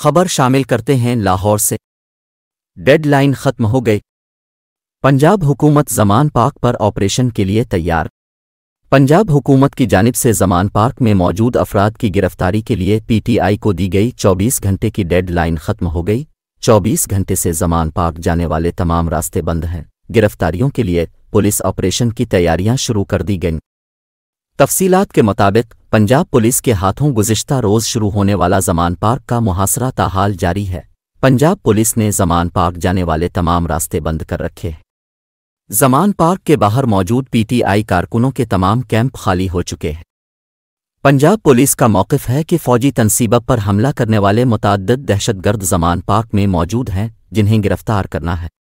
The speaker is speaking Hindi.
खबर शामिल करते हैं लाहौर से डेडलाइन खत्म हो गई पंजाब हुकूमत जमान पार्क पर ऑपरेशन के लिए तैयार पंजाब हुकूमत की जानब से जमान पार्क में मौजूद अफराद की गिरफ्तारी के लिए पीटीआई को दी गई 24 घंटे की डेडलाइन खत्म हो गई 24 घंटे से जमान पार्क जाने वाले तमाम रास्ते बंद हैं गिरफ्तारियों के लिए पुलिस ऑपरेशन की तैयारियां शुरू कर दी गईं तफसीलात के मुताबिक पंजाब पुलिस के हाथों गुजश्ता रोज शुरू होने वाला जमान पार्क का मुहासरा ताहाल जारी है पंजाब पुलिस ने जमान पार्क जाने वाले तमाम रास्ते बंद कर रखे हैं जमान पार्क के बाहर मौजूद पीटीआई कारकुनों के तमाम कैंप खाली हो चुके हैं पंजाब पुलिस का मौकफ है कि फौजी तनसीबा पर हमला करने वाले मुतद दहशतगर्द जमान पार्क में मौजूद हैं जिन्हें गिरफ्तार करना है